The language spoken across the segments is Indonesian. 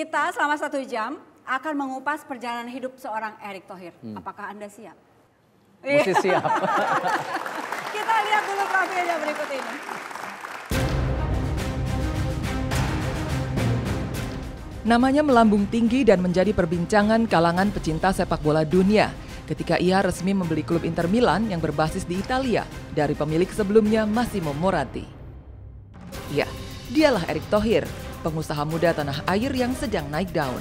Kita selama satu jam akan mengupas perjalanan hidup seorang Erick Thohir. Hmm. Apakah Anda siap? Mesti iya. siap. Kita lihat dulu profilnya berikut ini. Namanya melambung tinggi dan menjadi perbincangan kalangan pecinta sepak bola dunia ketika ia resmi membeli klub Inter Milan yang berbasis di Italia dari pemilik sebelumnya Massimo Moratti. Ya, dialah Erick Thohir, pengusaha muda tanah air yang sedang naik daun.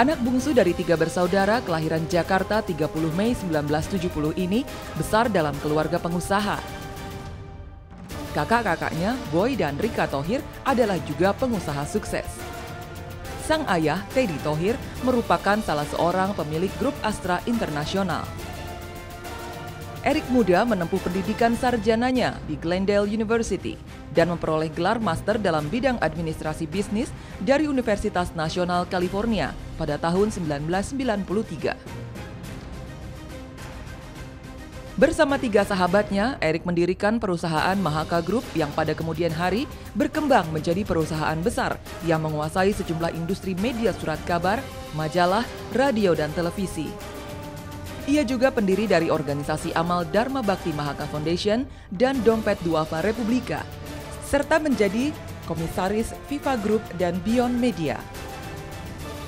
Anak bungsu dari tiga bersaudara kelahiran Jakarta 30 Mei 1970 ini besar dalam keluarga pengusaha. Kakak-kakaknya, Boy dan Rika Tohir adalah juga pengusaha sukses. Sang ayah, Teddy Tohir, merupakan salah seorang pemilik grup Astra Internasional. Erik Muda menempuh pendidikan sarjananya di Glendale University dan memperoleh gelar master dalam bidang administrasi bisnis dari Universitas Nasional California pada tahun 1993. Bersama tiga sahabatnya, Erik mendirikan perusahaan Mahaka Group yang pada kemudian hari berkembang menjadi perusahaan besar yang menguasai sejumlah industri media surat kabar, majalah, radio, dan televisi. Ia juga pendiri dari organisasi amal Dharma Bakti Mahaka Foundation dan Dompet Duafa Republika, serta menjadi komisaris FIFA Group dan Beyond Media.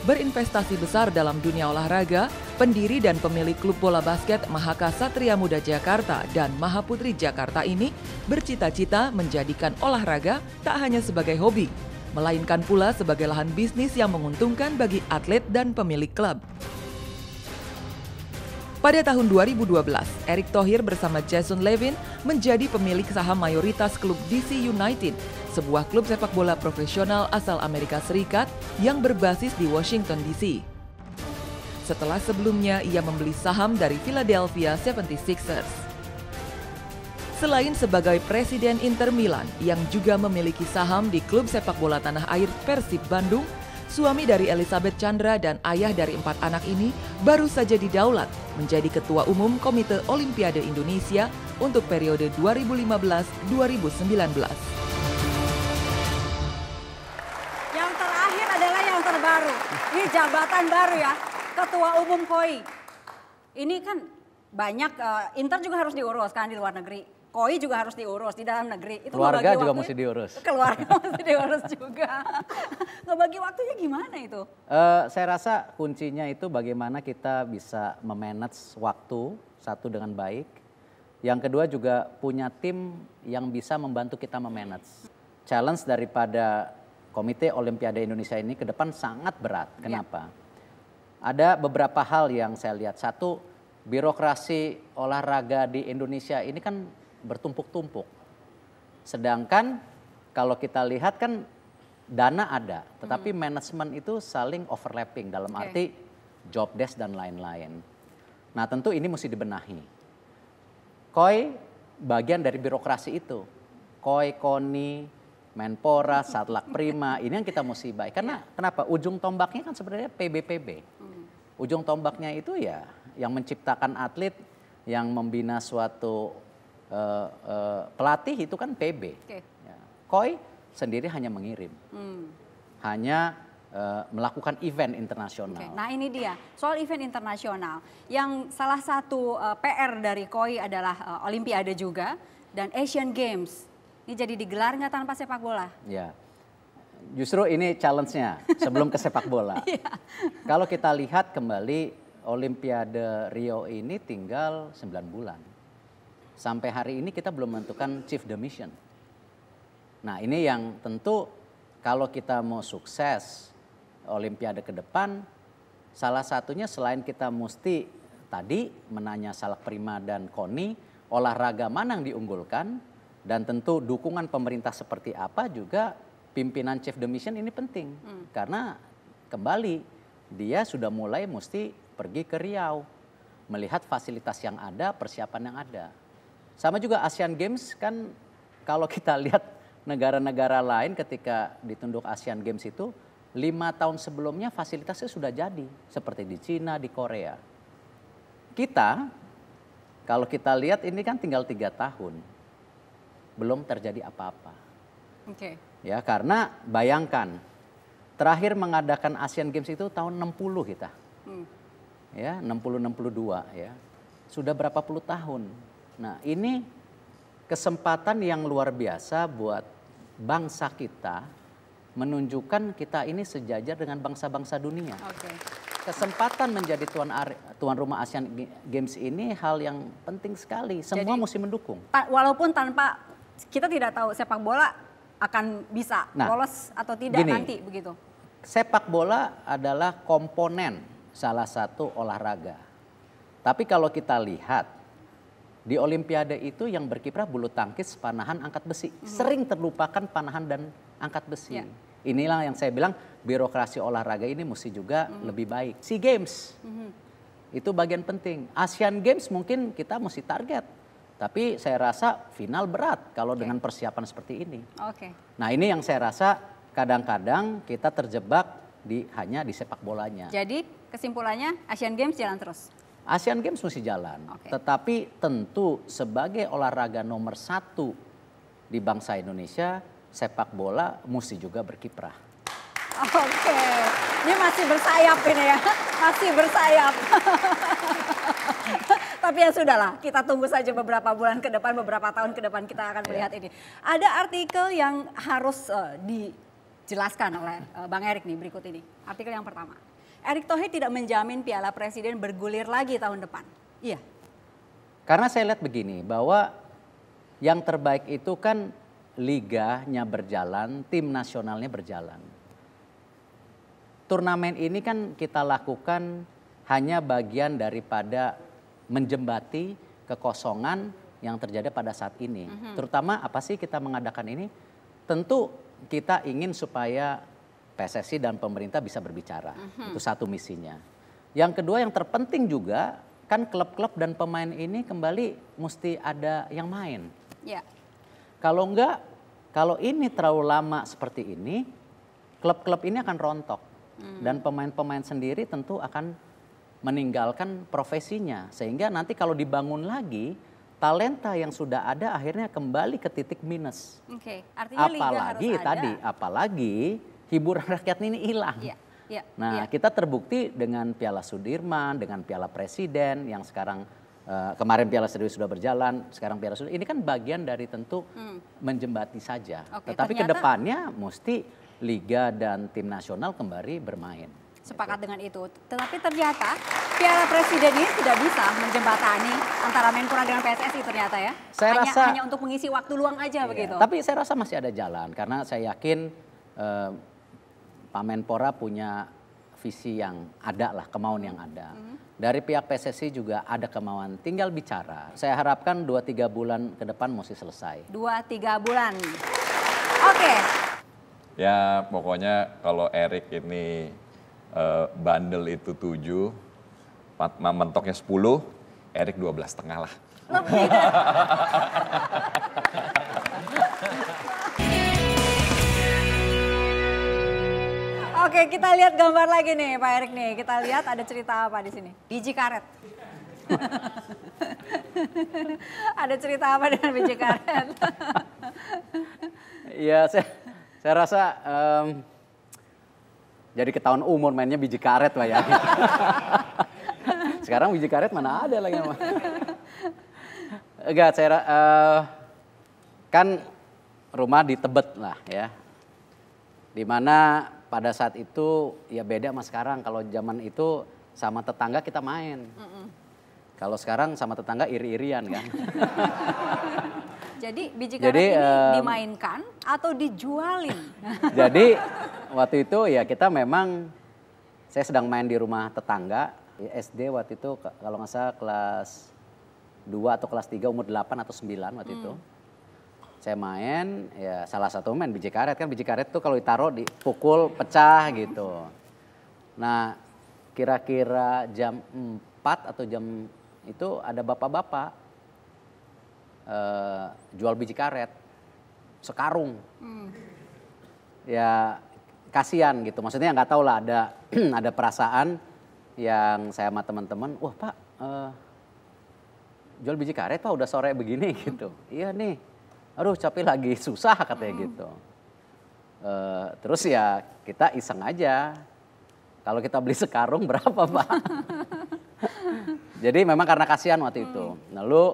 Berinvestasi besar dalam dunia olahraga, pendiri dan pemilik klub bola basket Mahaka Satria Muda Jakarta dan Mahaputri Jakarta ini bercita-cita menjadikan olahraga tak hanya sebagai hobi, melainkan pula sebagai lahan bisnis yang menguntungkan bagi atlet dan pemilik klub. Pada tahun 2012, Erick Thohir bersama Jason Levin menjadi pemilik saham mayoritas klub DC United, sebuah klub sepak bola profesional asal Amerika Serikat yang berbasis di Washington DC. Setelah sebelumnya ia membeli saham dari Philadelphia 76ers. Selain sebagai presiden Inter Milan yang juga memiliki saham di klub sepak bola tanah air Persib Bandung, suami dari Elizabeth Chandra dan ayah dari empat anak ini baru saja didaulat menjadi Ketua Umum Komite Olimpiade Indonesia untuk periode 2015-2019. baru. Ini jabatan baru ya, Ketua Umum KOI. Ini kan banyak, uh, Inter juga harus diurus kan di luar negeri koi juga harus diurus di dalam negeri. Itu keluarga juga waktunya, mesti diurus. Keluarga mesti diurus juga. Ngebagi waktunya gimana itu? Uh, saya rasa kuncinya itu bagaimana kita bisa memanage waktu satu dengan baik. Yang kedua juga punya tim yang bisa membantu kita memanage. Challenge daripada Komite Olimpiade Indonesia ini ke depan sangat berat. Ya. Kenapa? Yeah. Ada beberapa hal yang saya lihat. Satu, birokrasi olahraga di Indonesia ini kan bertumpuk-tumpuk. Sedangkan kalau kita lihat kan dana ada, tetapi hmm. manajemen itu saling overlapping dalam okay. arti job desk dan lain-lain. Nah tentu ini mesti dibenahi. Koi bagian dari birokrasi itu. Koi, Koni, Menpora, Satlak Prima, ini yang kita mesti baik. Karena iya. kenapa? Ujung tombaknya kan sebenarnya PBPB. Hmm. Ujung tombaknya itu ya yang menciptakan atlet, yang membina suatu uh, uh, pelatih itu kan PB. Okay. Ya. Koi sendiri hanya mengirim, hmm. hanya eh, melakukan event internasional. Okay. Nah ini dia soal event internasional yang salah satu uh, PR dari Koi adalah uh, Olimpiade juga dan Asian Games. Ini jadi digelar nggak tanpa sepak bola? Ya, justru ini challenge-nya sebelum ke sepak bola. Iya. Kalau kita lihat kembali Olimpiade Rio ini tinggal 9 bulan sampai hari ini kita belum menentukan chief the mission. Nah ini yang tentu kalau kita mau sukses Olimpiade ke depan, salah satunya selain kita mesti tadi menanya Salak Prima dan Koni, olahraga mana yang diunggulkan, dan tentu dukungan pemerintah seperti apa juga pimpinan chief the mission ini penting. Hmm. Karena kembali dia sudah mulai mesti pergi ke Riau melihat fasilitas yang ada, persiapan yang ada. Sama juga Asian Games kan kalau kita lihat negara-negara lain ketika ditunduk Asian Games itu lima tahun sebelumnya fasilitasnya sudah jadi seperti di Cina, di Korea. Kita kalau kita lihat ini kan tinggal tiga tahun belum terjadi apa-apa. Oke. Okay. Ya karena bayangkan terakhir mengadakan Asian Games itu tahun 60 kita. Hmm. Ya, 60 62 ya. Sudah berapa puluh tahun Nah ini kesempatan yang luar biasa buat bangsa kita menunjukkan kita ini sejajar dengan bangsa-bangsa dunia. Oke. Kesempatan menjadi tuan tuan rumah ASEAN Games ini hal yang penting sekali. Semua Jadi, mesti mendukung. Walaupun tanpa kita tidak tahu sepak bola akan bisa nah, lolos atau tidak gini, nanti begitu. Sepak bola adalah komponen salah satu olahraga. Tapi kalau kita lihat di Olimpiade itu yang berkiprah bulu tangkis, panahan, angkat besi. -hmm. Sering terlupakan panahan dan angkat besi. Yeah. Inilah yang saya bilang birokrasi olahraga ini mesti juga -hmm. lebih baik. SEA Games. -hmm. Itu bagian penting. Asian Games mungkin kita mesti target. Tapi saya rasa final berat kalau okay. Ya. dengan persiapan seperti ini. Oke. Okay. Nah, ini yang saya rasa kadang-kadang kita terjebak di hanya di sepak bolanya. Jadi kesimpulannya Asian Games jalan terus. Asian Games mesti jalan. Okay. Tetapi tentu sebagai olahraga nomor satu di bangsa Indonesia, sepak bola mesti juga berkiprah. Oke, okay. ini masih bersayap ini ya, masih bersayap. Tapi ya sudahlah, kita tunggu saja beberapa bulan ke depan, beberapa tahun ke depan kita akan iya. melihat ini. Ada artikel yang harus uh, dijelaskan oleh uh, Bang Erik nih berikut ini. Artikel yang pertama. Erick Thohir tidak menjamin Piala Presiden bergulir lagi tahun depan. Iya. Karena saya lihat begini bahwa yang terbaik itu kan liganya berjalan, tim nasionalnya berjalan. Turnamen ini kan kita lakukan hanya bagian daripada menjembati kekosongan yang terjadi pada saat ini. Mm -hmm. Terutama apa sih kita mengadakan ini? Tentu kita ingin supaya PSSI dan pemerintah bisa berbicara. Mm -hmm. Itu satu misinya. Yang kedua yang terpenting juga kan klub-klub dan pemain ini kembali mesti ada yang main. Yeah. Kalau enggak, kalau ini terlalu lama seperti ini, klub-klub ini akan rontok. Mm. Dan pemain-pemain sendiri tentu akan meninggalkan profesinya. Sehingga nanti kalau dibangun lagi, talenta yang sudah ada akhirnya kembali ke titik minus. Oke, okay. artinya apalagi liga harus ada. tadi, apalagi hiburan rakyat ini hilang. Ya. Ya. Nah, ya. kita terbukti dengan Piala Sudirman, dengan Piala Presiden yang sekarang Uh, kemarin Piala Sudirman sudah berjalan, sekarang Piala Sudirman Ini kan bagian dari tentu hmm. menjembati saja. Okay, Tetapi ternyata... kedepannya mesti liga dan tim nasional kembali bermain. Sepakat dengan itu. Tetapi ternyata Piala Presiden ini tidak bisa menjembatani antara Menpora dengan PSSI ternyata ya. Saya hanya, rasa hanya untuk mengisi waktu luang aja iya, begitu. Tapi saya rasa masih ada jalan karena saya yakin. Uh, Pak Menpora punya visi yang ada lah, kemauan yang ada. -hmm. Dari pihak PSSI juga ada kemauan, tinggal bicara. Saya harapkan 2-3 bulan ke depan mesti selesai. 2-3 bulan. Oke. Okay. Ya pokoknya kalau Erik ini uh, bandel itu 7, mentoknya 10, Erik 12 setengah lah. Lebih Oke, kita lihat gambar lagi nih Pak Erik nih. Kita lihat ada cerita apa di sini. Biji karet. ada cerita apa dengan biji karet? Iya, saya, saya rasa um, jadi ketahuan umur mainnya biji karet Pak ya. Sekarang biji karet mana ada lagi mah. Enggak, saya uh, kan rumah di Tebet lah ya. Dimana pada saat itu ya beda sama sekarang. Kalau zaman itu sama tetangga kita main. Mm -mm. Kalau sekarang sama tetangga iri-irian kan. jadi biji karet ini um, dimainkan atau dijualin? jadi waktu itu ya kita memang saya sedang main di rumah tetangga ya SD waktu itu kalau nggak salah kelas 2 atau kelas 3 umur 8 atau 9 waktu mm. itu saya main ya salah satu main biji karet kan biji karet tuh kalau ditaruh dipukul pecah gitu. Nah, kira-kira jam 4 atau jam itu ada bapak-bapak eh, jual biji karet sekarung. Hmm. Ya kasihan gitu. Maksudnya nggak tahu lah ada ada perasaan yang saya sama teman-teman, wah Pak eh, jual biji karet Pak udah sore begini gitu. Iya nih aduh capek lagi susah katanya hmm. gitu. Uh, terus ya kita iseng aja. Kalau kita beli sekarung berapa pak? Jadi memang karena kasihan waktu hmm. itu. Lalu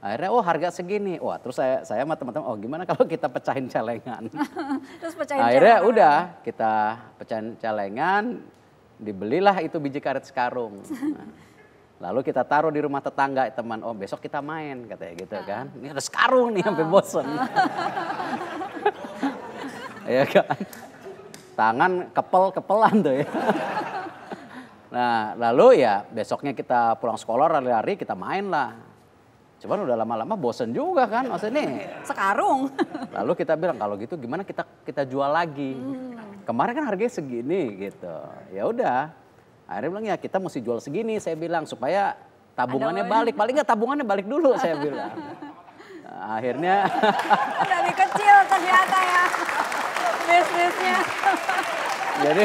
nah, akhirnya oh harga segini. Wah terus saya saya sama teman-teman oh gimana kalau kita pecahin celengan? terus pecahin akhirnya celengan. udah kita pecahin celengan, dibelilah itu biji karet sekarung. Lalu kita taruh di rumah tetangga teman, oh besok kita main katanya gitu ah. kan. Ini ada sekarung nih ah. sampai bosen. ya kan. Tangan kepel-kepelan tuh ya. nah lalu ya besoknya kita pulang sekolah lari-lari kita main lah. Cuman udah lama-lama bosen juga kan maksudnya nih. Sekarung. Lalu kita bilang kalau gitu gimana kita kita jual lagi. Hmm. Kemarin kan harganya segini gitu. Ya udah Akhirnya bilang ya kita mesti jual segini saya bilang supaya tabungannya balik. Paling enggak tabungannya balik dulu saya bilang. Nah, akhirnya. Dari kecil ternyata ya bisnisnya. Jadi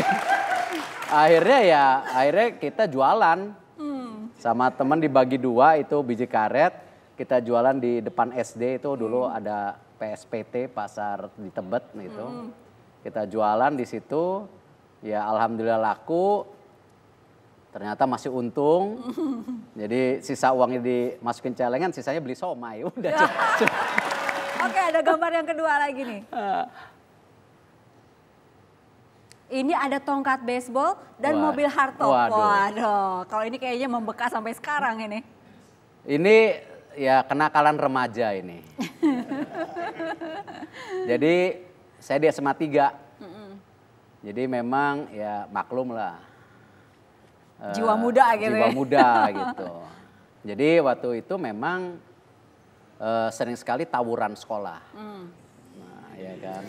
akhirnya ya akhirnya kita jualan hmm. sama teman dibagi dua itu biji karet kita jualan di depan SD itu dulu hmm. ada PSPT pasar di Tebet gitu. Hmm. Kita jualan di situ ya alhamdulillah laku ternyata masih untung. Jadi sisa uangnya dimasukin celengan, sisanya beli somai. Udah. Iya. Oke, ada gambar yang kedua lagi nih. Ah. Ini ada tongkat baseball dan Wah. mobil Harto. Waduh. Waduh, kalau ini kayaknya membekas sampai sekarang ini. Ini ya kenakalan remaja ini. Jadi saya di SMA 3. Jadi memang ya maklum lah jiwa muda eh, gitu jiwa ya. muda gitu jadi waktu itu memang uh, sering sekali tawuran sekolah hmm. nah ya kan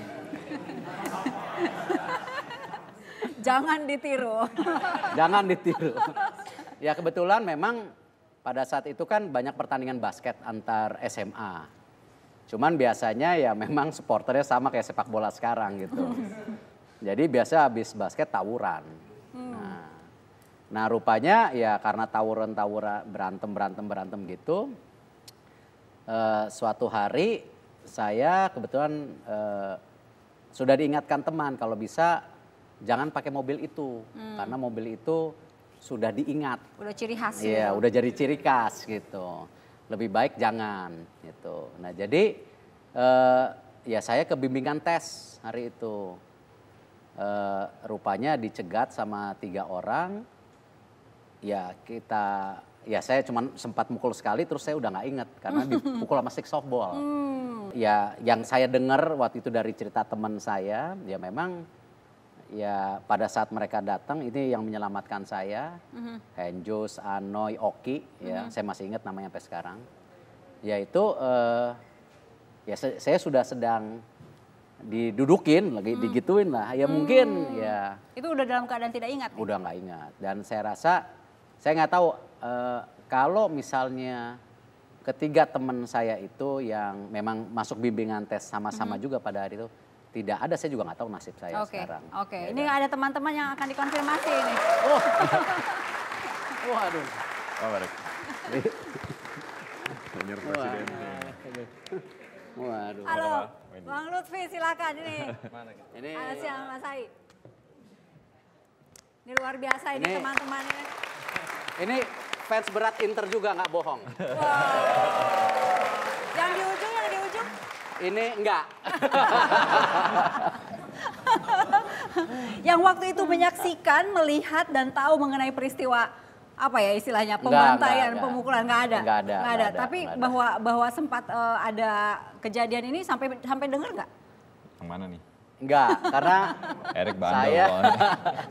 jangan ditiru jangan ditiru ya kebetulan memang pada saat itu kan banyak pertandingan basket antar SMA cuman biasanya ya memang supporternya sama kayak sepak bola sekarang gitu jadi biasa habis basket tawuran Nah rupanya ya karena tawuran-tawuran berantem-berantem-berantem gitu, eh, suatu hari saya kebetulan eh, sudah diingatkan teman kalau bisa jangan pakai mobil itu hmm. karena mobil itu sudah diingat. Udah ciri khas. Iya, ya. udah jadi ciri khas gitu. Lebih baik jangan gitu. Nah jadi eh, ya saya kebimbingan tes hari itu. Eh, rupanya dicegat sama tiga orang ya kita ya saya cuma sempat mukul sekali terus saya udah nggak inget karena dipukul sama stick softball. Hmm. Ya yang saya dengar waktu itu dari cerita teman saya ya memang ya pada saat mereka datang ini yang menyelamatkan saya mm-hmm. Henjus Anoy Oki ya hmm saya masih ingat namanya sampai sekarang yaitu uh, ya saya, sudah sedang didudukin lagi hmm. digituin lah ya hmm. mungkin ya itu udah dalam keadaan tidak ingat udah nggak ingat dan saya rasa saya nggak tahu e, kalau misalnya ketiga teman saya itu yang memang masuk bimbingan tes sama-sama -hmm. juga pada hari itu tidak ada saya juga nggak tahu nasib saya okay. sekarang. Oke, okay. ya, ini ada teman-teman yang akan dikonfirmasi ini. Oh. Waduh. Oh, Senior presiden. Waduh. Halo, Bang Lutfi silakan ini. Mana? Ini Mas Hai. Ini luar biasa ini teman-temannya. Ini fans berat Inter juga nggak bohong. Wow. Yang di ujung, yang di ujung? Ini enggak. yang waktu itu menyaksikan, melihat dan tahu mengenai peristiwa apa ya istilahnya pembantaian, enggak, enggak, pemukulan nggak ada. Nggak ada. Enggak ada. Enggak ada. Tapi enggak ada. bahwa bahwa sempat uh, ada kejadian ini sampai sampai dengar nggak? Yang mana nih? Enggak, karena Erik bandel. Saya,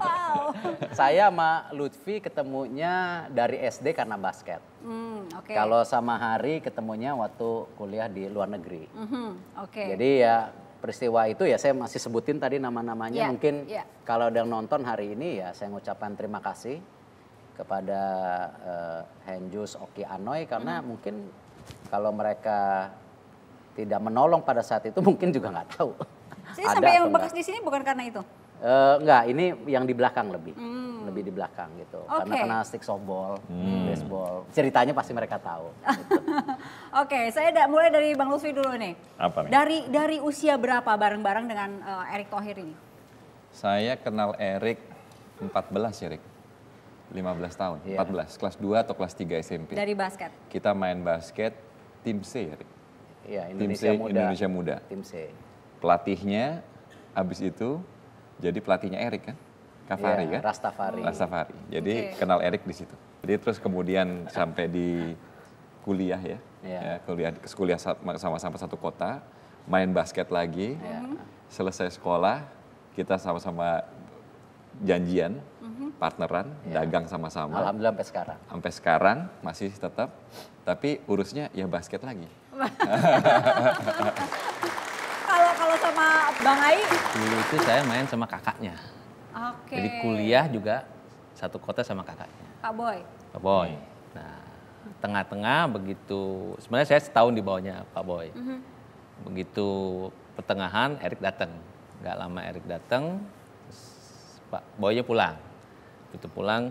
wow. saya sama Lutfi ketemunya dari SD karena basket. Mm, okay. Kalau sama Hari ketemunya waktu kuliah di luar negeri. Mm -hmm, okay. Jadi ya peristiwa itu ya saya masih sebutin tadi nama-namanya. Yeah, Mungkin yeah. kalau ada yang nonton hari ini ya saya mengucapkan terima kasih kepada uh, Henjus Oki Anoy karena hmm. mungkin kalau mereka tidak menolong pada saat itu mungkin juga nggak tahu. Jadi ada sampai yang bekas di sini bukan karena itu? Uh, enggak, ini yang di belakang lebih. Hmm. Lebih di belakang gitu. Okay. Karena kenal stick softball, hmm. baseball. Ceritanya pasti mereka tahu. Gitu. Oke, okay, saya da mulai dari Bang Lutfi dulu nih. Apa nih? Dari dari usia berapa bareng-bareng dengan uh, eh, Erik Thohir ini? Saya kenal Erik 14 ya, Erik. 15 tahun, yeah. Iya. 14, kelas 2 atau kelas 3 SMP. Dari basket. Kita main basket tim C, Erik. Iya, Indonesia tim C, Muda. Indonesia Muda. Tim C pelatihnya abis itu jadi pelatihnya Erik kan Kafari yeah, kan Rastafari Rastafari jadi okay. kenal Erik di situ jadi terus kemudian sampai di kuliah ya, yeah. ya kuliah kuliah sama-sama satu kota main basket lagi yeah. Mhm. selesai sekolah kita sama-sama janjian mhm. partneran, yeah. dagang sama-sama. Alhamdulillah sampai sekarang. Sampai sekarang masih tetap, tapi urusnya ya basket lagi. kalau kalau sama Bang Ai? Dulu itu saya main sama kakaknya. Oke. Okay. Jadi kuliah juga satu kota sama kakaknya. Pak Boy. Pak Boy. Nah, tengah-tengah begitu sebenarnya saya setahun di bawahnya Pak Boy. Mm -hmm. Begitu pertengahan Erik datang. Gak lama Erik datang, Pak Boynya pulang. Begitu pulang,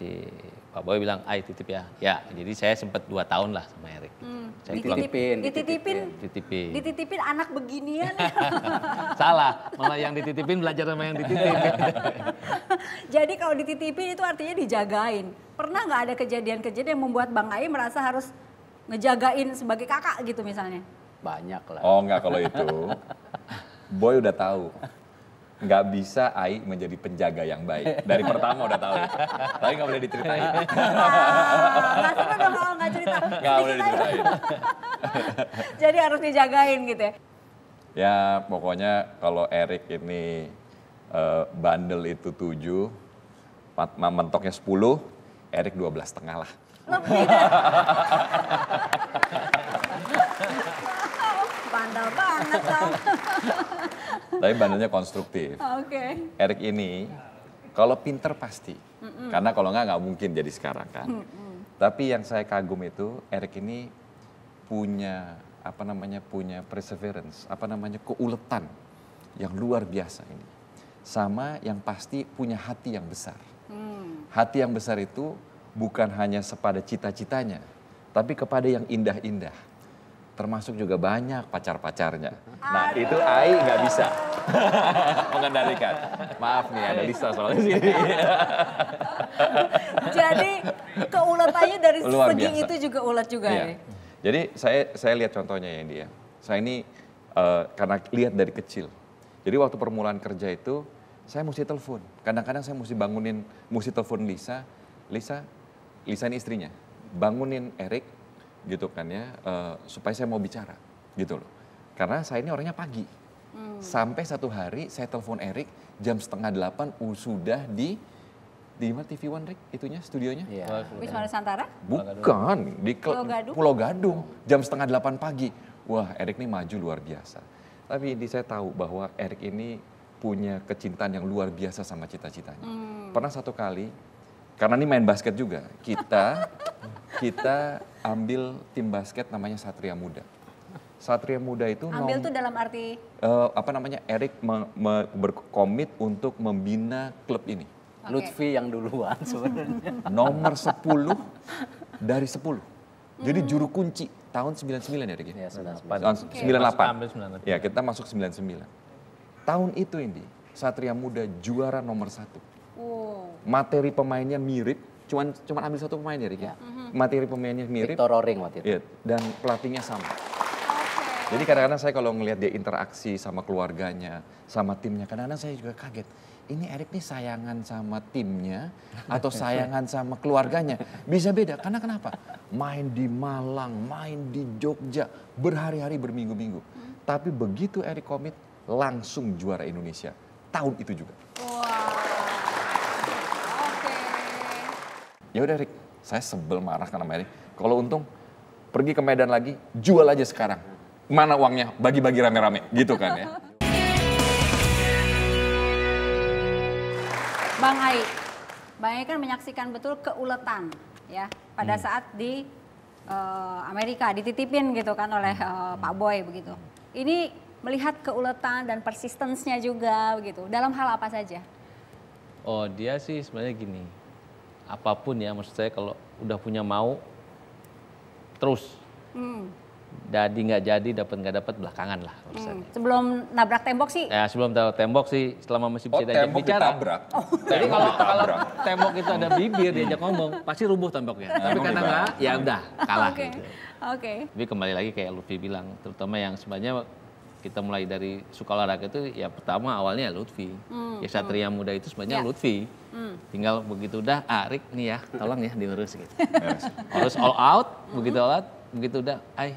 si Pak Boy bilang, ah titip ya. Ya, jadi saya sempat dua tahun lah sama Erik. Hmm. Saya dititipin, dititipin, dititipin, dititipin, anak beginian. Salah, malah yang dititipin belajar sama yang dititipin. jadi kalau dititipin itu artinya dijagain. Pernah nggak ada kejadian-kejadian yang membuat Bang Ai merasa harus ngejagain sebagai kakak gitu misalnya? Banyak lah. Oh nggak kalau itu. Boy udah tahu nggak bisa AI menjadi penjaga yang baik. Dari pertama udah tahu. Ya. Tapi nggak boleh diceritain. Ah. Kan nggak nggak cerita. Nggak boleh diceritain. Jadi harus dijagain gitu ya. Ya pokoknya kalau Erik ini eh, bandel itu tujuh, Fatma mentoknya sepuluh, Erik dua belas setengah lah. Bandel banget tapi bandelnya konstruktif. Ah, oke. Okay. Erik ini kalau pinter pasti, Mm-mm. karena kalau nggak nggak mungkin jadi sekarang kan. Mm-mm. Tapi yang saya kagum itu Erik ini punya apa namanya punya perseverance, apa namanya keuletan yang luar biasa ini. Sama yang pasti punya hati yang besar. Mm. Hati yang besar itu bukan hanya kepada cita-citanya, tapi kepada yang indah-indah termasuk juga banyak pacar-pacarnya. Nah Aduh. itu Ai nggak bisa mengendalikan. Maaf nih ada Lisa soalnya sini. Jadi keuletannya dari Luar segi biasa. itu juga ulet juga iya. ya. Jadi saya saya lihat contohnya ya dia. Ya. Saya ini uh, karena lihat dari kecil. Jadi waktu permulaan kerja itu saya mesti telepon. Kadang-kadang saya mesti bangunin, mesti telepon Lisa. Lisa, Lisa ini istrinya. Bangunin Erik, gitu kan ya uh, supaya saya mau bicara gitu loh karena saya ini orangnya pagi hmm. sampai satu hari saya telepon Erik jam setengah delapan sudah di di mana TV One Rick itunya studionya? Ya. Wisma Nusantara? Bukan di Pulau Gadung. Pulau Gadung jam setengah delapan pagi. Wah Erik ini maju luar biasa. Tapi ini saya tahu bahwa Erik ini punya kecintaan yang luar biasa sama cita-citanya. Hmm. Pernah satu kali karena ini main basket juga kita kita ambil tim basket namanya Satria Muda. Satria Muda itu ambil nom, tuh dalam arti uh, apa namanya Erik berkomit untuk membina klub ini. Okay. Lutfi yang duluan sebenarnya. Nomor 10 dari 10. Jadi hmm. juru kunci tahun 99 ya Riki? Ya, 98. Tahun okay. 98. Ya, kita masuk 99. Tahun itu ini Satria Muda juara nomor satu. Wow. Materi pemainnya mirip, cuman cuman ambil satu pemain ya Riki. Ya. Mm materi pemainnya mirip. Victor Roring waktu itu. Iya, dan pelatihnya sama. Jadi kadang-kadang saya kalau ngelihat dia interaksi sama keluarganya, sama timnya, kadang-kadang saya juga kaget. Ini Erik nih sayangan sama timnya atau sayangan sama keluarganya. Bisa beda, karena kenapa? Main di Malang, main di Jogja, berhari-hari berminggu-minggu. Hmm. Tapi begitu Erik komit, langsung juara Indonesia. Tahun itu juga. Wow. Oke. Okay. Ya udah Erik. Saya sebel marah karena Mary. Kalau untung pergi ke Medan lagi, jual aja sekarang. Mana uangnya? Bagi-bagi rame-rame, gitu kan ya. Bang Ai, Bang Ai kan menyaksikan betul keuletan ya pada hmm. saat di uh, Amerika dititipin gitu kan oleh uh, Pak Boy begitu. Ini melihat keuletan dan persistensnya juga begitu. Dalam hal apa saja? Oh dia sih sebenarnya gini, apapun ya maksud saya kalau udah punya mau terus hmm. jadi nggak jadi dapat nggak dapat belakangan lah Hmm. Sebelum nabrak tembok sih? Ya sebelum tahu tembok sih selama masih bisa oh, diajak bicara. Ditabrak. Oh. Jadi kalau tembok itu ada bibir diajak ngomong pasti rubuh temboknya. Tapi karena nggak ya udah kalah. Oke. okay. Gitu. Oke. Okay. Tapi kembali lagi kayak Luffy bilang terutama yang sebenarnya kita mulai dari suka olahraga itu ya pertama awalnya Lutfi. Hmm, ya satria hmm. muda itu sebenarnya yeah. Lutfi. Hmm. Tinggal begitu udah Arik ah, nih ya, tolong ya diurus gitu. Harus all out, hmm. begitu all out, begitu udah ai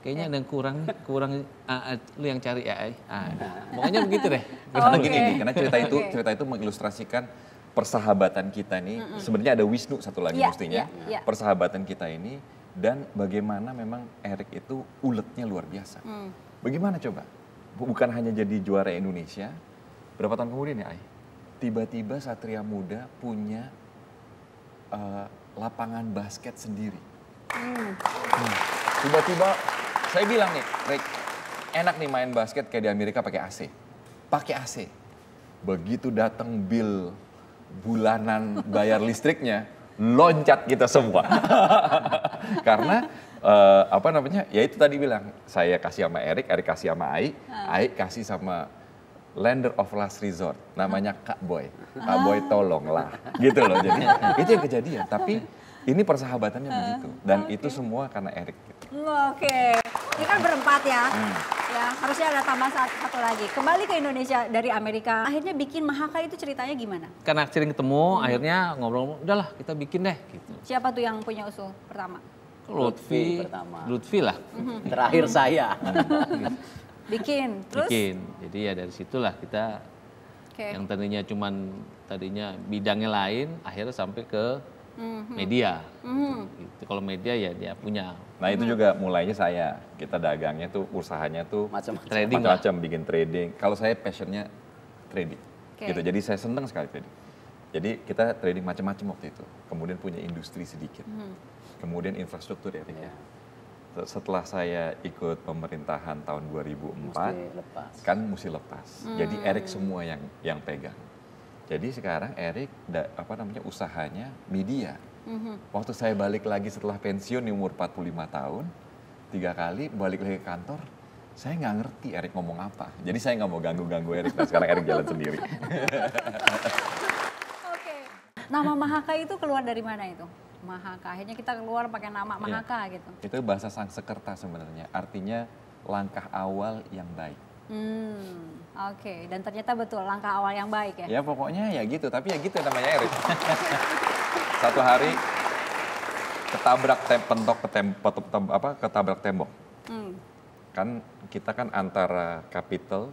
kayaknya ada yang kurang kurang uh, uh, lu yang cari ya ai. Ah, pokoknya begitu deh. Karena okay. gini nih, karena cerita itu okay. cerita itu mengilustrasikan persahabatan kita nih mm -mm. sebenarnya ada Wisnu satu lagi yeah, mestinya. Yeah, yeah. Persahabatan kita ini dan bagaimana memang Erik itu uletnya luar biasa. Mm Bagaimana coba? Bukan hanya jadi juara Indonesia, berapa tahun kemudian ya, Ai? Tiba-tiba Satria Muda punya uh, lapangan basket sendiri. Hmm. hmm. Tiba-tiba saya bilang nih, Rick, enak nih main basket kayak di Amerika pakai AC. Pakai AC. Begitu datang bill bulanan bayar listriknya, loncat kita semua. Karena uh, apa namanya ya itu tadi bilang saya kasih sama Erik Erik kasih sama Aik, uh. Ah. Ai kasih sama Lender of Last Resort namanya ah. Kak Boy Kak ah. Boy tolonglah gitu loh jadi itu yang kejadian tapi ini persahabatannya uh, begitu dan okay. itu semua karena Erik gitu. oke okay. ini kan berempat ya hmm. ya harusnya ada tambah satu lagi kembali ke Indonesia dari Amerika akhirnya bikin Mahaka itu ceritanya gimana karena sering ketemu hmm. akhirnya ngobrol udahlah kita bikin deh gitu siapa tuh yang punya usul pertama Lutfi, Lutfi Lutfi lah. Terakhir saya. Bikin, terus? Bikin. Jadi ya dari situlah kita okay. yang tadinya cuman tadinya bidangnya lain, akhirnya sampai ke mhm. media. Mm-hmm. Kalau media ya dia punya. Nah itu mhm. juga mulainya saya. Kita dagangnya tuh usahanya tuh macam-macam. Trading macam bikin trading. Kalau saya passionnya trading. Okay. Gitu. Jadi saya seneng sekali trading. Jadi kita trading macam-macam waktu itu. Kemudian punya industri sedikit. Mm-hmm kemudian infrastruktur ya Yeah. Ya. Setelah saya ikut pemerintahan tahun 2004, mesti lepas. kan mesti lepas. Hmm. Jadi Erik semua yang yang pegang. Jadi sekarang Erik apa namanya usahanya media. hmm Waktu saya balik lagi setelah pensiun di umur 45 tahun, tiga kali balik lagi ke kantor, saya nggak ngerti Erik ngomong apa. Jadi saya nggak mau ganggu-ganggu Erik. Nah sekarang Erik jalan sendiri. Oke. Okay. Nama Mahaka itu keluar dari mana itu? Mahaka. Akhirnya kita keluar pakai nama iya. Mahaka ya. gitu. Itu bahasa Sangsekerta sebenarnya. Artinya langkah awal yang baik. Hmm, oke. Okay. Dan ternyata betul langkah awal yang baik ya. Ya pokoknya ya gitu. Tapi ya gitu namanya Erik. Satu hari ketabrak tem pentok ke tem tem apa ketabrak tembok. Hmm. Kan kita kan antara kapital,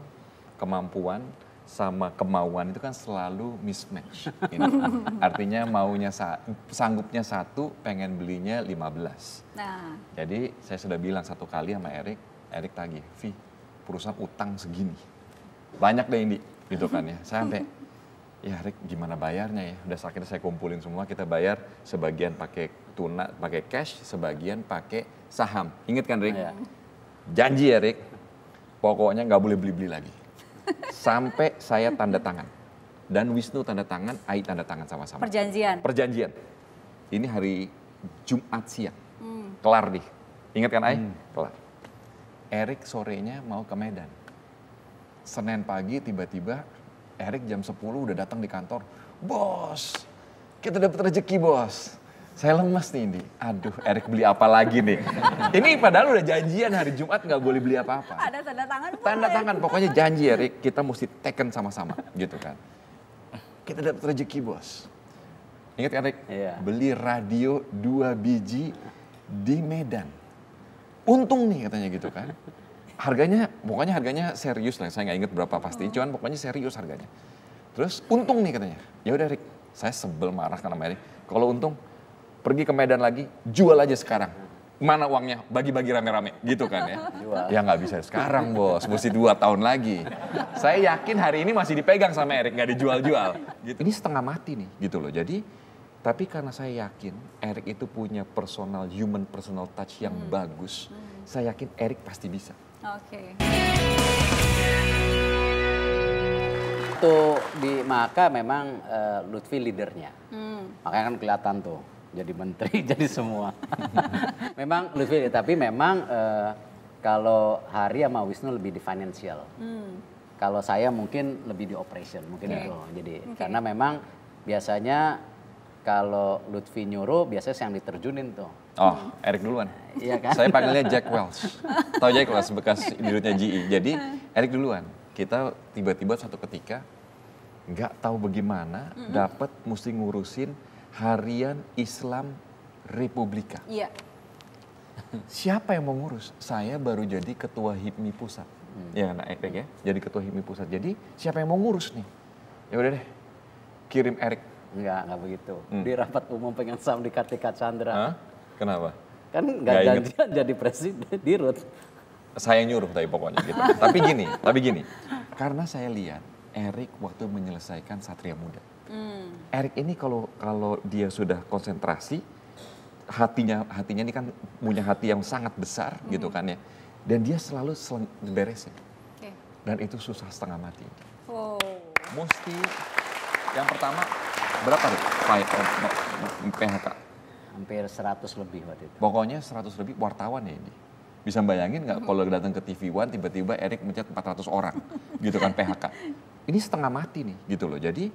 kemampuan sama kemauan itu kan selalu mismatch. Ini. Artinya maunya sa sanggupnya satu, pengen belinya 15. Nah. Jadi saya sudah bilang satu kali sama Erik, Erik tagih, Vi, perusahaan utang segini. Banyak deh ini, gitu kan ya. Saya sampai, ya Erik gimana bayarnya ya. Udah akhirnya saya kumpulin semua, kita bayar sebagian pakai tuna, pakai cash, sebagian pakai saham. Ingat kan Rick? Ya. Janji ya Rick, pokoknya nggak boleh beli-beli lagi sampai saya tanda tangan. Dan Wisnu tanda tangan, Ai tanda tangan sama-sama. Perjanjian. Perjanjian. Ini hari Jumat siang. Hmm. Kelar nih. Ingat kan Ai? Hmm. Kelar. Erik sorenya mau ke Medan. Senin pagi tiba-tiba Erik jam 10 udah datang di kantor. Bos, kita dapat rezeki bos saya lemas nih ini. Aduh, Erik beli apa lagi nih? Ini padahal udah janjian hari Jumat nggak boleh beli apa-apa. Ada tanda tangan. Tanda tangan, pokoknya janji Erik, kita mesti teken sama-sama, gitu kan. Kita dapat rezeki bos. Ingat kan Erik? Iya. Beli radio dua biji di Medan. Untung nih katanya gitu kan. Harganya, pokoknya harganya serius lah. Saya nggak inget berapa pasti, hmm. cuman pokoknya serius harganya. Terus untung nih katanya. Ya udah Erik, saya sebel marah karena Erik. Kalau untung, pergi ke Medan lagi, jual aja sekarang. Mana uangnya? Bagi-bagi rame-rame, gitu kan ya? Jual. Ya nggak bisa sekarang bos, mesti dua tahun lagi. Saya yakin hari ini masih dipegang sama Erik, nggak dijual-jual. Gitu. Ini setengah mati nih, gitu loh. Jadi, tapi karena saya yakin Erik itu punya personal, human personal touch yang hmm. bagus, hmm. saya yakin Erik pasti bisa. Oke. Okay Tuh di Maka memang uh, Lutfi leadernya. Hmm. Makanya kan kelihatan tuh jadi menteri, jadi semua. memang Lutfi, tapi memang uh, kalau Hari sama Wisnu lebih di financial. Hmm. Kalau saya mungkin lebih di operation, mungkin okay. itu. Jadi okay. karena memang biasanya kalau Lutfi nyuruh biasanya yang diterjunin tuh. Oh, Erik duluan. Iya kan? Saya panggilnya Jack Wells. Tahu Jack Welch bekas dirutnya GE. Jadi Erik duluan. Kita tiba-tiba satu ketika nggak tahu bagaimana mm -hmm. dapat mesti ngurusin Harian Islam Republika. Iya. Siapa yang mau ngurus? Saya baru jadi ketua HIPMI pusat. Hmm. Ya anak ya, jadi ketua HIPMI pusat. Jadi siapa yang mau ngurus nih? Ya udah deh, kirim Erik. Enggak, enggak begitu. Hmm. Di rapat umum pengen saham di KTK Chandra. Hah? Kenapa? Kan enggak janjian jadi presiden di Rut. Saya nyuruh tapi pokoknya gitu. tapi gini, tapi gini. Karena saya lihat Erik waktu menyelesaikan Satria Muda. Hmm. Erik ini kalau kalau dia sudah konsentrasi hatinya hatinya ini kan punya hati yang sangat besar hmm. gitu kan ya. Dan dia selalu seleng, beresin. Okay. Dan itu susah setengah mati. Wow. Mesti yang pertama berapa nih? PHK? Hampir 100 lebih waktu itu. Pokoknya 100 lebih wartawan ya ini. Bisa bayangin nggak hmm. kalau datang ke TV One tiba-tiba Erik mencet 400 orang gitu kan PHK. Ini setengah mati nih gitu loh. Jadi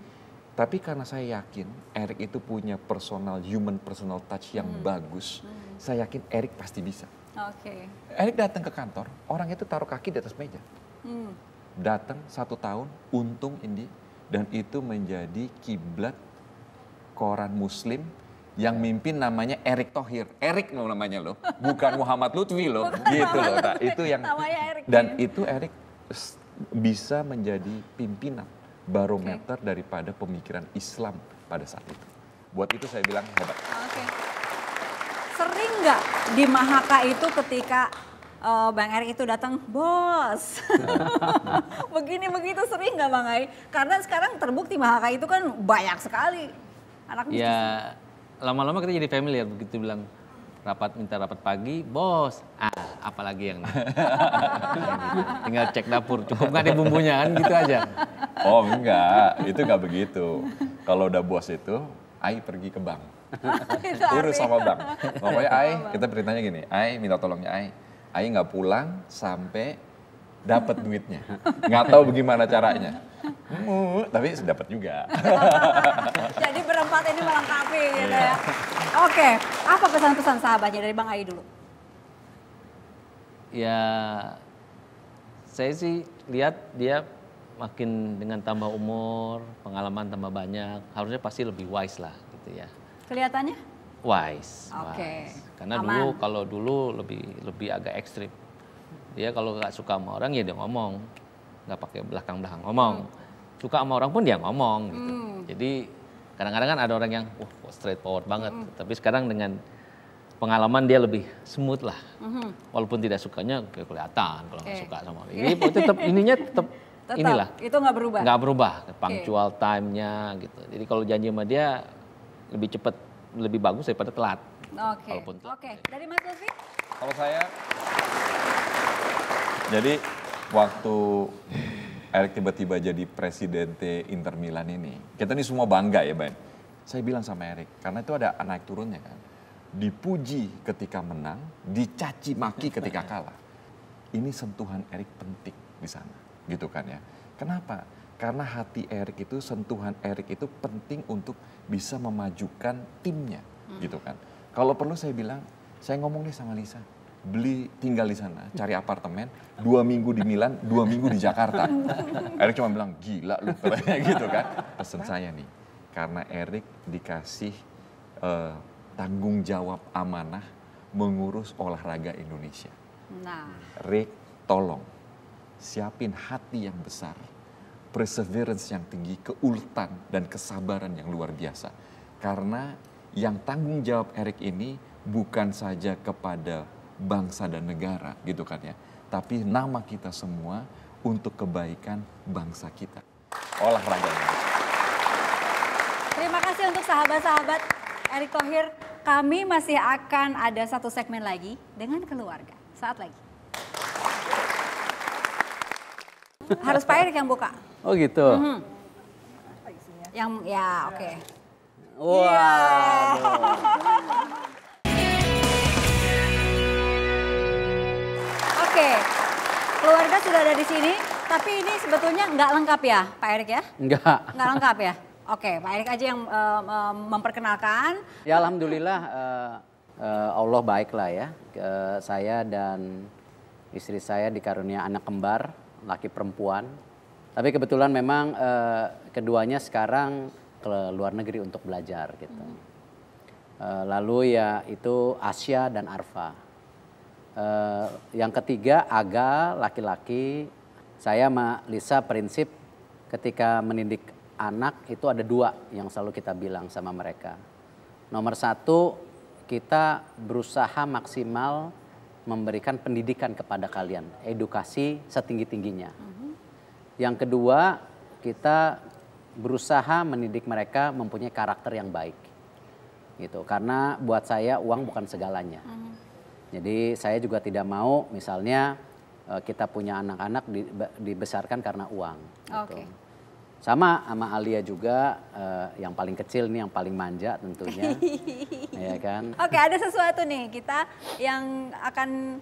tapi karena saya yakin Erik itu punya personal human personal touch yang hmm. bagus, hmm. saya yakin Erik pasti bisa. Oke. Okay. Eric datang ke kantor, orang itu taruh kaki di atas meja. Hmm. Datang satu tahun, untung ini dan itu menjadi kiblat koran Muslim yang mimpin namanya Erik Tohir. Erik namanya loh, bukan Muhammad Lutfi loh, gitu loh. Nah, itu yang dan ya. itu Erik bisa menjadi pimpinan barometer okay. daripada pemikiran Islam pada saat itu. Buat itu saya bilang hebat. Okay. Sering nggak di Mahaka itu ketika uh, Bang Erick itu datang, bos. Begini begitu sering nggak Bang Erik? Karena sekarang terbukti Mahaka itu kan banyak sekali anak bisnis. Ya lama-lama kita jadi familiar ya, begitu bilang rapat minta rapat pagi, bos, ah, apalagi yang tinggal cek dapur, cukup nggak ada bumbunya kan gitu aja. Oh enggak, itu nggak begitu. Kalau udah bos itu, Ai pergi ke bank, urus sama bank. Pokoknya Ai, kita perintahnya gini, Ai minta tolongnya Ai, Ai nggak pulang sampai dapat duitnya. Nggak tahu bagaimana caranya. Mm, tapi dapat juga. Jadi berempat ini melengkapi gitu ya. Iya. Oke, apa pesan-pesan sahabatnya dari Bang Ayi dulu? Ya, saya sih lihat dia makin dengan tambah umur, pengalaman tambah banyak, harusnya pasti lebih wise lah gitu ya. Kelihatannya? Wise. Oke. Okay. Karena Aman. dulu kalau dulu lebih lebih agak ekstrim dia ya, kalau nggak suka sama orang ya dia ngomong, nggak pakai belakang-belakang ngomong. Hmm. Suka sama orang pun dia ngomong gitu. Hmm. Jadi kadang-kadang kan ada orang yang wah oh, straightforward banget, hmm. tapi sekarang dengan pengalaman dia lebih smooth lah. Hmm. Walaupun tidak sukanya kelihatan kalau nggak okay. suka sama orang. Ini tetap ininya tetap Tetap, inilah itu nggak berubah nggak berubah punctual okay. time-nya gitu jadi kalau janji sama dia lebih cepat lebih bagus daripada telat oke okay. oke okay. dari Mas Lutfi kalau saya jadi waktu Erick tiba-tiba jadi presiden Inter Milan ini, kita ini semua bangga ya Ben. Saya bilang sama Erick, karena itu ada anak turunnya kan. Dipuji ketika menang, dicaci maki ketika kalah. Ini sentuhan Erick penting di sana, gitu kan ya. Kenapa? Karena hati Erik itu, sentuhan Erik itu penting untuk bisa memajukan timnya, gitu kan. Kalau perlu saya bilang, saya ngomong deh sama Lisa, beli tinggal di sana, cari apartemen, dua minggu di Milan, dua minggu di Jakarta. Erik cuma bilang, gila lu, katanya gitu kan. Pesan saya nih, karena Erik dikasih uh, tanggung jawab amanah mengurus olahraga Indonesia. Nah. Rick, tolong siapin hati yang besar, perseverance yang tinggi, keultan dan kesabaran yang luar biasa. Karena yang tanggung jawab Erik ini bukan saja kepada bangsa dan negara gitu kan ya. Tapi nama kita semua untuk kebaikan bangsa kita. Olahraga Terima kasih untuk sahabat-sahabat Erick Thohir. Kami masih akan ada satu segmen lagi dengan keluarga. Saat lagi. Harus Pak Erick yang buka. Oh gitu. Mm -hmm. Yang ya oke. Okay. Wow. Yeah. Oke. Keluarga sudah ada di sini, tapi ini sebetulnya nggak lengkap ya, Pak Erik ya? Nggak. Nggak lengkap ya? Oke, Pak Erik aja yang uh, memperkenalkan. Ya alhamdulillah uh, uh, Allah baiklah ya. Uh, saya dan istri saya dikarunia anak kembar, laki perempuan. Tapi kebetulan memang uh, keduanya sekarang ke luar negeri untuk belajar gitu. Hmm. lalu ya itu Asia dan Arfa Uh, yang ketiga Aga laki-laki saya sama Lisa prinsip ketika mendidik anak itu ada dua yang selalu kita bilang sama mereka. Nomor satu kita berusaha maksimal memberikan pendidikan kepada kalian, edukasi setinggi tingginya. Yang kedua kita berusaha mendidik mereka mempunyai karakter yang baik, gitu. Karena buat saya uang bukan segalanya. uh jadi saya juga tidak mau misalnya eh, kita punya anak-anak dibesarkan karena uang. Gitu. Oke. Okay. Sama sama Alia juga uh, yang paling kecil nih yang paling manja tentunya. ya kan? Oke, ada sesuatu nih kita yang akan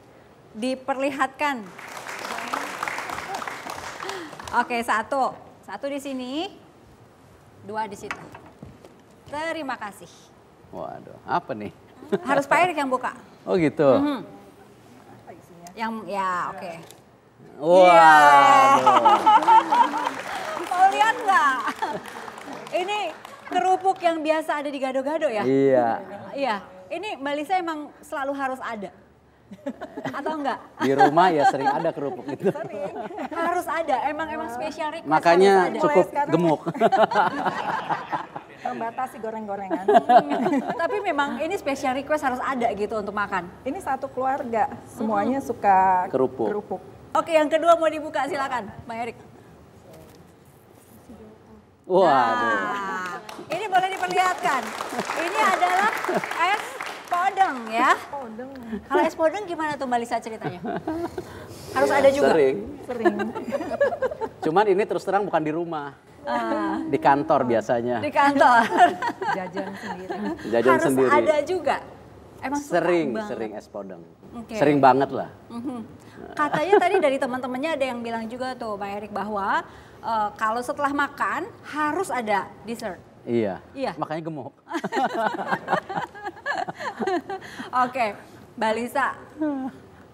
diperlihatkan. Oke, satu. Satu di sini, dua di situ. Terima kasih. Waduh, apa nih? Harus Pak Erick yang buka. Oh gitu. Mm -hmm. Yang ya oke. Okay. Wow. Yeah. Mau lihat nggak? Ini kerupuk yang biasa ada di gado-gado ya? Iya. Iya. Ini Mbak Lisa emang selalu harus ada. Atau enggak? Di rumah ya sering ada kerupuk itu. Sering. Harus ada, emang emang spesial request Makanya cukup gemuk. membatasi goreng-gorengan. Tapi memang ini special request harus ada gitu untuk makan. Ini satu keluarga semuanya hmm. suka kerupuk. kerupuk. Oke, yang kedua mau dibuka silakan, Bang Erik. Wah, wow. ini boleh diperlihatkan. Ini adalah es podeng ya. Kalau es podeng gimana tuh Mbak Lisa ceritanya? Harus ya, ada juga. Sering. Sering. Cuman ini terus terang bukan di rumah. Eh, di kantor biasanya. Di kantor. Jajan sendiri. Jajan Harus sendiri. ada juga. Emang sering, banget. sering es podeng. Okay. Sering banget lah. Mhm. Katanya tadi dari teman-temannya ada yang bilang juga tuh, Pak Erik bahwa uh, kalau setelah makan harus ada dessert. Iya. Iya. Makanya gemuk. Oke, okay. Mbak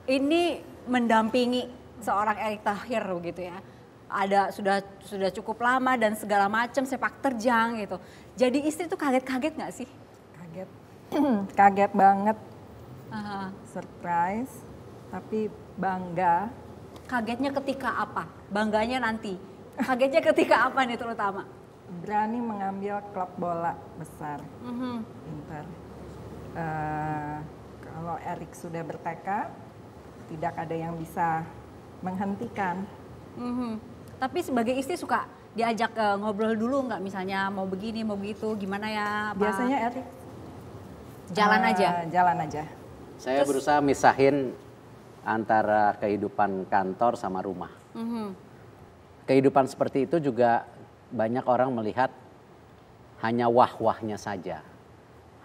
ini mendampingi seorang Erick Thohir gitu ya ada sudah sudah cukup lama dan segala macam sepak terjang gitu. Jadi istri tuh kaget-kaget nggak sih? Kaget, kaget banget. Aha. Surprise, tapi bangga. Kagetnya ketika apa? Bangganya nanti. Kagetnya ketika apa nih terutama? Berani mengambil klub bola besar. Mm -hmm. Inter. Uh, kalau Erik sudah bertekad, tidak ada yang bisa menghentikan. Mm -hmm tapi sebagai istri suka diajak uh, ngobrol dulu nggak misalnya mau begini mau begitu gimana ya apa? biasanya Eri jalan uh, aja jalan aja saya Terus, berusaha misahin antara kehidupan kantor sama rumah uh mm-hmm. -huh. kehidupan seperti itu juga banyak orang melihat hanya wah-wahnya saja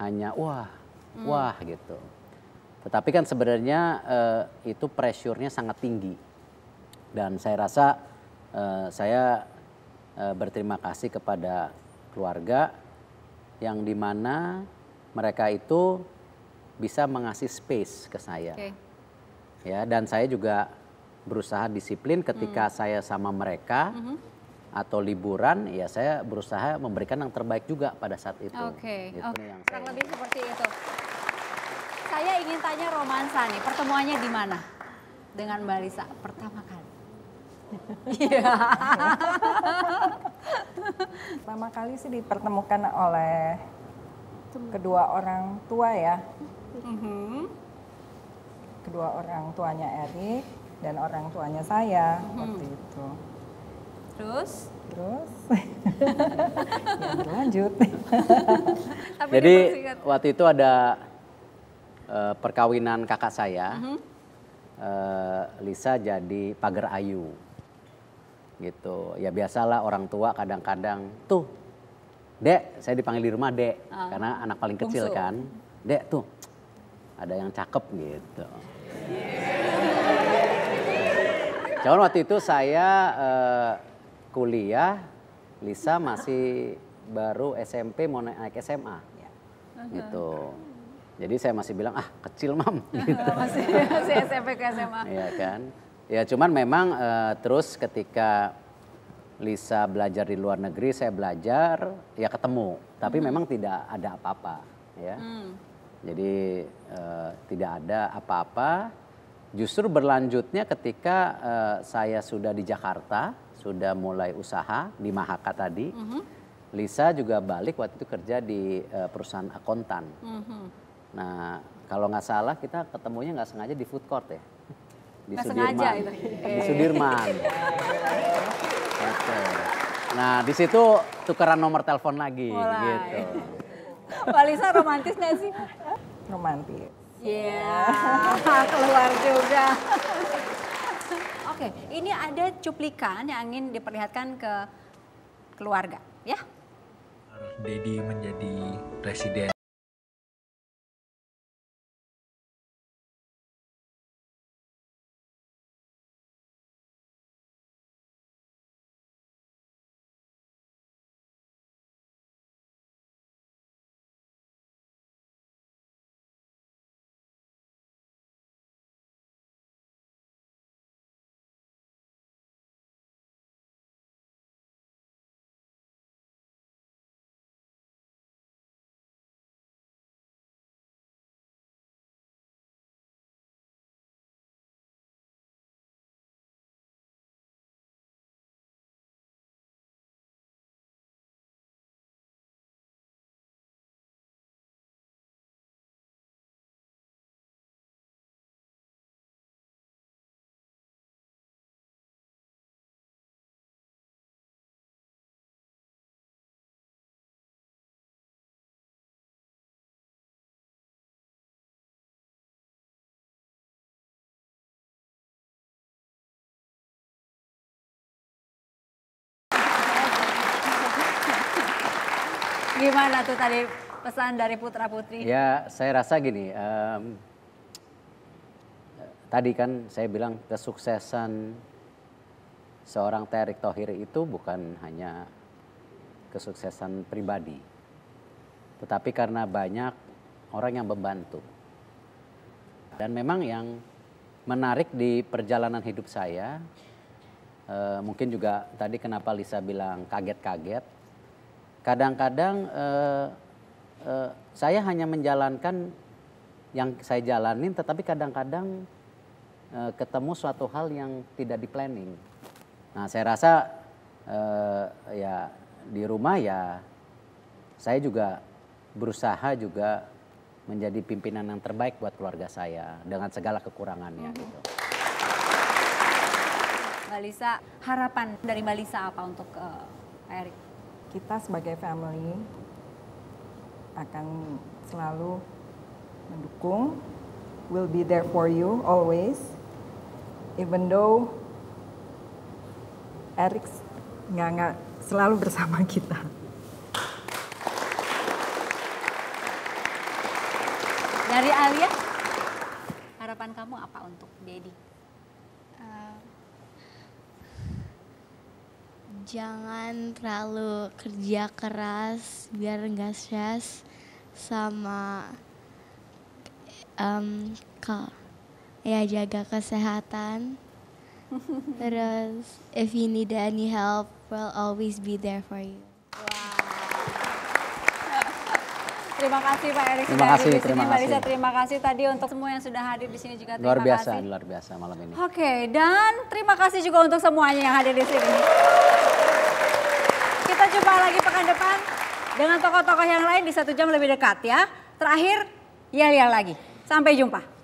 hanya wah hmm. wah gitu tetapi kan sebenarnya uh, itu pressure-nya sangat tinggi dan saya rasa Eh, saya uh, berterima kasih kepada keluarga yang dimana mereka itu bisa mengasih space ke saya. Okay. Ya, dan saya juga berusaha disiplin ketika hmm. saya sama mereka mm -hmm. atau liburan, ya saya berusaha memberikan yang terbaik juga pada saat itu. Oke, okay. okay. Oh, yang kurang saya... lebih seperti itu. Saya ingin tanya romansa nih, pertemuannya di mana dengan Mbak Lisa pertama kali? Iya. Pertama kali sih dipertemukan oleh kedua orang tua ya. Mm-hmm. Kedua orang tuanya Erik dan orang tuanya saya mm-hmm. waktu itu. Terus? Terus? ya, berlanjut. Jadi waktu itu ada eh, perkawinan kakak saya. Mm-hmm. Eh, Lisa jadi pagar ayu gitu ya biasalah orang tua kadang-kadang tuh dek saya dipanggil di rumah dek uh, karena anak paling kecil Bungsu. kan dek tuh ada yang cakep gitu cuman waktu itu saya uh, kuliah Lisa masih baru SMP mau naik SMA ya. gitu jadi saya masih bilang ah kecil mam gitu. masih, masih SMP ke SMA iya kan Ya cuman memang uh, terus ketika Lisa belajar di luar negeri, saya belajar ya ketemu, tapi hmm. memang tidak ada apa-apa ya. Hmm. Jadi uh, tidak ada apa-apa. Justru berlanjutnya ketika uh, saya sudah di Jakarta, sudah mulai usaha di Mahaka tadi. -hmm. Lisa juga balik waktu itu kerja di uh, perusahaan akuntan. -hmm. Nah, kalau nggak salah kita ketemunya nggak sengaja di food court ya di Nggak Sudirman itu. di Sudirman okay. nah di situ tukeran nomor telepon lagi Mulai. gitu Walisa romantis gak sih romantis Iya, yeah. keluar juga. Oke, okay. ini ada cuplikan yang ingin diperlihatkan ke keluarga, ya. Dedi menjadi presiden. Gimana tuh tadi pesan dari putra putri? Ya saya rasa gini, um, tadi kan saya bilang kesuksesan seorang Erick Thohir itu bukan hanya kesuksesan pribadi, tetapi karena banyak orang yang membantu. Dan memang yang menarik di perjalanan hidup saya, uh, mungkin juga tadi kenapa Lisa bilang kaget-kaget, kadang-kadang uh, uh, saya hanya menjalankan yang saya jalanin, tetapi kadang-kadang uh, ketemu suatu hal yang tidak di planning. Nah, saya rasa uh, ya di rumah ya saya juga berusaha juga menjadi pimpinan yang terbaik buat keluarga saya dengan segala kekurangannya mm -hmm. gitu. Mbak Lisa, harapan dari Mbak Lisa apa untuk uh, Pak Erik? kita sebagai family akan selalu mendukung, will be there for you always, even though Eric nggak nggak selalu bersama kita. Dari Alia, harapan kamu apa untuk Dedi? Uh, jangan terlalu kerja keras biar nggak stres sama um, kal ya jaga kesehatan terus if you need any help we'll always be there for you Terima kasih Pak Erik terima kasih, di sini. Terima kasih. Marisa, terima kasih tadi untuk semua yang sudah hadir di sini juga terima luar biasa, kasih. luar biasa malam ini. Oke, okay, dan terima kasih juga untuk semuanya yang hadir di sini. Kita jumpa lagi pekan depan dengan tokoh-tokoh yang lain di satu jam lebih dekat ya. Terakhir, ya lihat lagi. Sampai jumpa.